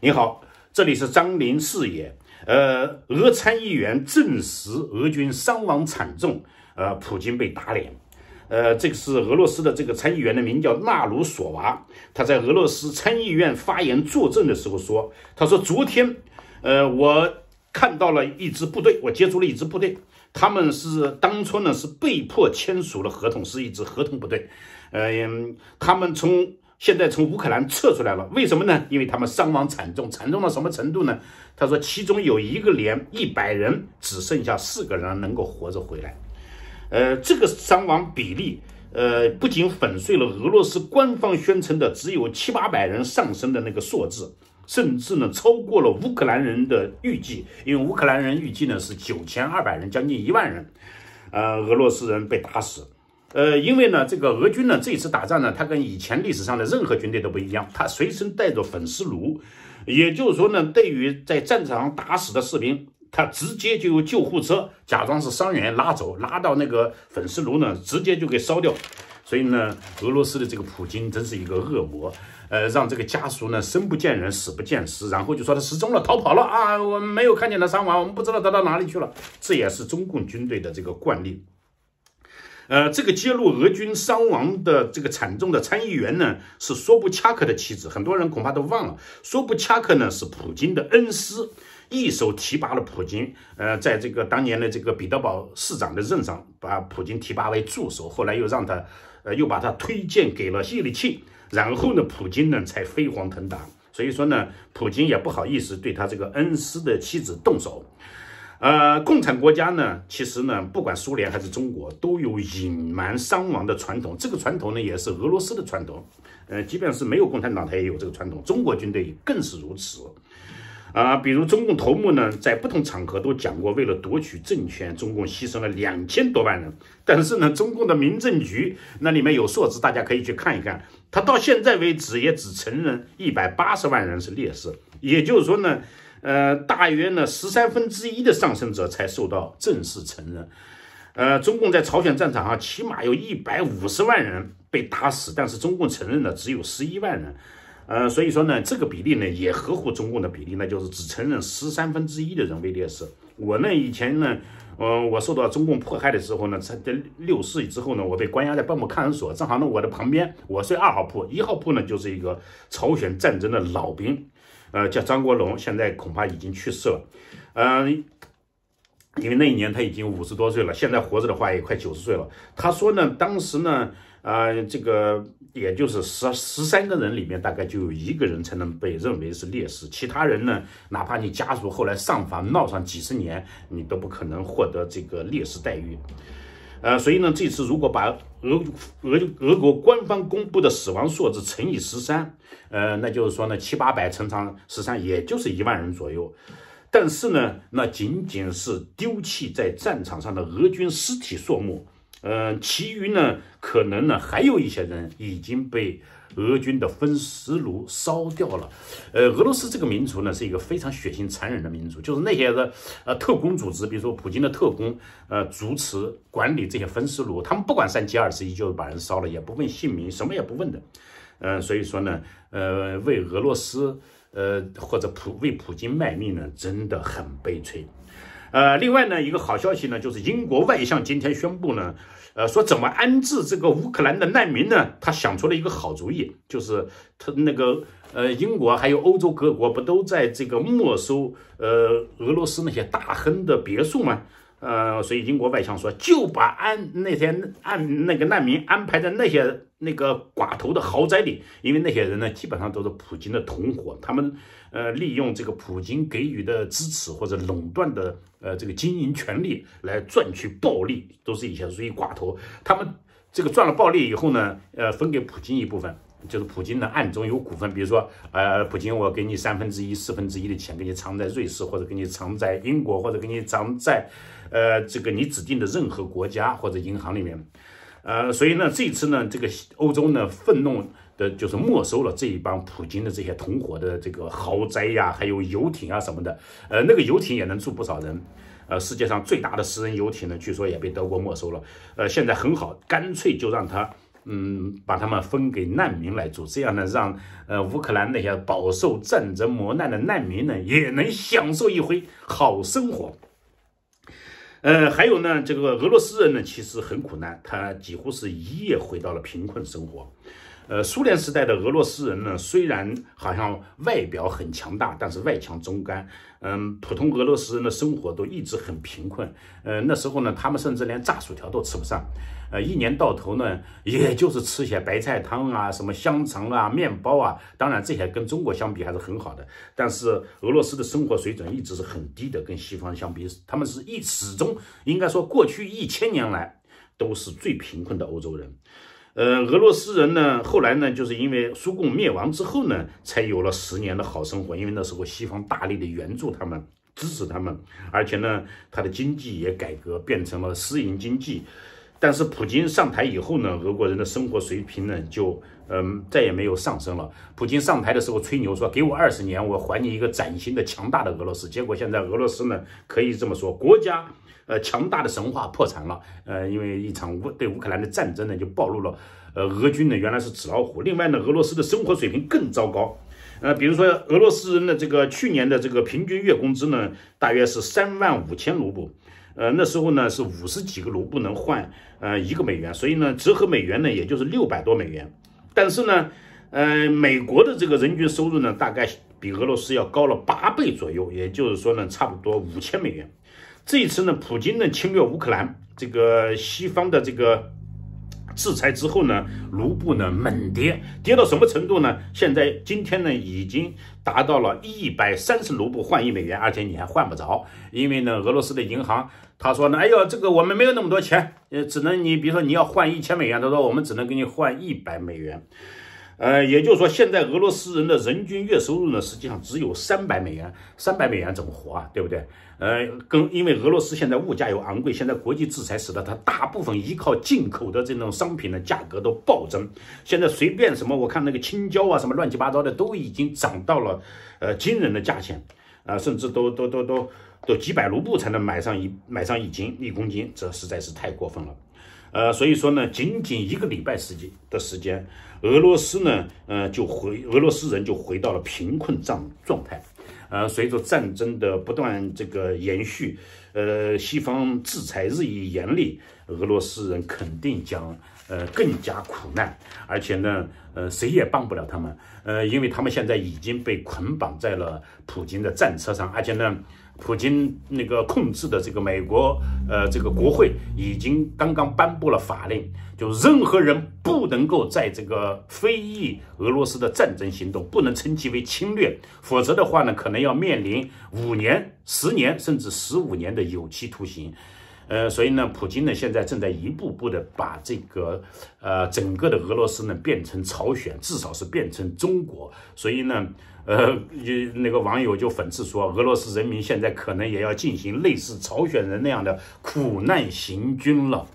你好，这里是张林视野。呃，俄参议员证实俄军伤亡惨重，呃，普京被打脸。呃，这个是俄罗斯的这个参议员的名叫纳鲁索娃，他在俄罗斯参议院发言作证的时候说，他说昨天，呃，我看到了一支部队，我接触了一支部队，他们是当初呢是被迫签署了合同，是一支合同部队。嗯，他们从。现在从乌克兰撤出来了，为什么呢？因为他们伤亡惨重，惨重到什么程度呢？他说，其中有一个连一百人，只剩下四个人能够活着回来。呃，这个伤亡比例，呃，不仅粉碎了俄罗斯官方宣称的只有七八百人上升的那个数字，甚至呢，超过了乌克兰人的预计，因为乌克兰人预计呢是九千二百人，将近一万人。呃，俄罗斯人被打死。呃，因为呢，这个俄军呢，这次打仗呢，他跟以前历史上的任何军队都不一样，他随身带着粉丝炉，也就是说呢，对于在战场上打死的士兵，他直接就救护车假装是伤员拉走，拉到那个粉丝炉呢，直接就给烧掉。所以呢，俄罗斯的这个普京真是一个恶魔，呃，让这个家属呢生不见人死不见尸，然后就说他失踪了，逃跑了啊，我没有看见他伤亡，我们不知道他到哪里去了。这也是中共军队的这个惯例。呃，这个揭露俄军伤亡的这个惨重的参议员呢，是说布恰克的妻子，很多人恐怕都忘了。说布恰克呢，是普京的恩师，一手提拔了普京。呃，在这个当年的这个彼得堡市长的任上，把普京提拔为助手，后来又让他，呃，又把他推荐给了叶利钦，然后呢，普京呢才飞黄腾达。所以说呢，普京也不好意思对他这个恩师的妻子动手。呃，共产国家呢，其实呢，不管苏联还是中国，都有隐瞒伤亡的传统。这个传统呢，也是俄罗斯的传统。呃，基本上是没有共产党，他也有这个传统。中国军队更是如此。啊，比如中共头目呢，在不同场合都讲过，为了夺取政权，中共牺牲了两千多万人。但是呢，中共的民政局那里面有数字，大家可以去看一看。他到现在为止，也只承认一百八十万人是烈士。也就是说呢。呃，大约呢十三分之一的上升者才受到正式承认。呃，中共在朝鲜战场上起码有一百五十万人被打死，但是中共承认的只有十一万人。呃，所以说呢，这个比例呢也合乎中共的比例，那就是只承认十三分之一的人为烈士。我呢以前呢，呃，我受到中共迫害的时候呢，在在六四之后呢，我被关押在棒棒看守所，正好呢我的旁边，我睡二号铺，一号铺呢就是一个朝鲜战争的老兵。呃，叫张国荣，现在恐怕已经去世了。嗯，因为那一年他已经五十多岁了，现在活着的话也快九十岁了。他说呢，当时呢，呃，这个也就是十十三个人里面，大概就有一个人才能被认为是烈士，其他人呢，哪怕你家属后来上访闹上几十年，你都不可能获得这个烈士待遇。呃，所以呢，这次如果把俄俄俄国官方公布的死亡数字乘以十三，呃，那就是说呢，七八百乘上十三，也就是一万人左右。但是呢，那仅仅是丢弃在战场上的俄军尸体数目。嗯，其余呢，可能呢，还有一些人已经被俄军的焚尸炉烧掉了。呃，俄罗斯这个民族呢，是一个非常血腥残忍的民族，就是那些的呃特工组织，比如说普京的特工，呃，主持管理这些焚尸炉，他们不管三七二十一，就是把人烧了，也不问姓名，什么也不问的。嗯，所以说呢，呃，为俄罗斯呃或者普为普京卖命呢，真的很悲催。呃，另外呢，一个好消息呢，就是英国外相今天宣布呢，呃，说怎么安置这个乌克兰的难民呢？他想出了一个好主意，就是他那个呃，英国还有欧洲各国不都在这个没收呃俄罗斯那些大亨的别墅吗？呃，所以英国外相说，就把安那些安那个难民安排在那些那个寡头的豪宅里，因为那些人呢，基本上都是普京的同伙，他们呃利用这个普京给予的支持或者垄断的呃这个经营权利来赚取暴利，都是一些属于寡头，他们这个赚了暴利以后呢，呃分给普京一部分。就是普京的暗中有股份，比如说，呃，普京，我给你三分之一、四分之一的钱，给你藏在瑞士，或者给你藏在英国，或者给你藏在，呃，这个你指定的任何国家或者银行里面，呃，所以呢，这次呢，这个欧洲呢，愤怒的就是没收了这一帮普京的这些同伙的这个豪宅呀，还有游艇啊什么的，呃，那个游艇也能住不少人，呃，世界上最大的私人游艇呢，据说也被德国没收了，呃，现在很好，干脆就让他。嗯，把他们分给难民来住，这样呢，让呃乌克兰那些饱受战争磨难的难民呢，也能享受一回好生活。呃，还有呢，这个俄罗斯人呢，其实很苦难，他几乎是一夜回到了贫困生活。呃，苏联时代的俄罗斯人呢，虽然好像外表很强大，但是外强中干。嗯，普通俄罗斯人的生活都一直很贫困。呃，那时候呢，他们甚至连炸薯条都吃不上。呃，一年到头呢，也就是吃些白菜汤啊、什么香肠啊、面包啊。当然，这些跟中国相比还是很好的。但是，俄罗斯的生活水准一直是很低的，跟西方相比，他们是一始终应该说过去一千年来都是最贫困的欧洲人。呃，俄罗斯人呢，后来呢，就是因为苏共灭亡之后呢，才有了十年的好生活，因为那时候西方大力的援助他们，支持他们，而且呢，他的经济也改革，变成了私营经济。但是普京上台以后呢，俄国人的生活水平呢就，嗯，再也没有上升了。普京上台的时候吹牛说，给我二十年，我还你一个崭新的、强大的俄罗斯。结果现在俄罗斯呢，可以这么说，国家，呃，强大的神话破产了。呃，因为一场乌对乌克兰的战争呢，就暴露了，呃，俄军呢原来是纸老虎。另外呢，俄罗斯的生活水平更糟糕。呃，比如说俄罗斯人的这个去年的这个平均月工资呢，大约是三万五千卢布。呃，那时候呢是五十几个卢布能换呃一个美元，所以呢折合美元呢也就是六百多美元。但是呢，呃，美国的这个人均收入呢大概比俄罗斯要高了八倍左右，也就是说呢差不多五千美元。这一次呢，普京呢侵略乌克兰，这个西方的这个。制裁之后呢，卢布呢猛跌，跌到什么程度呢？现在今天呢已经达到了一百三十卢布换一美元，而且你还换不着，因为呢俄罗斯的银行他说呢，哎呦这个我们没有那么多钱，呃只能你比如说你要换一千美元，他说我们只能给你换一百美元。呃，也就是说，现在俄罗斯人的人均月收入呢，实际上只有三百美元。三百美元怎么活啊？对不对？呃，跟因为俄罗斯现在物价又昂贵，现在国际制裁使得它大部分依靠进口的这种商品的价格都暴增。现在随便什么，我看那个青椒啊，什么乱七八糟的，都已经涨到了呃惊人的价钱啊，甚至都都都都都几百卢布才能买上一买上一斤一公斤，这实在是太过分了。呃，所以说呢，仅仅一个礼拜时间的时间，俄罗斯呢，呃，就回俄罗斯人就回到了贫困状状态。呃，随着战争的不断这个延续，呃，西方制裁日益严厉，俄罗斯人肯定将呃更加苦难。而且呢，呃，谁也帮不了他们，呃，因为他们现在已经被捆绑在了普京的战车上，而且呢。普京那个控制的这个美国，呃，这个国会已经刚刚颁布了法令，就任何人不能够在这个非议俄罗斯的战争行动，不能称其为侵略，否则的话呢，可能要面临五年、十年甚至十五年的有期徒刑。呃，所以呢，普京呢现在正在一步步的把这个呃整个的俄罗斯呢变成朝鲜，至少是变成中国。所以呢，呃，那个网友就讽刺说，俄罗斯人民现在可能也要进行类似朝鲜人那样的苦难行军了。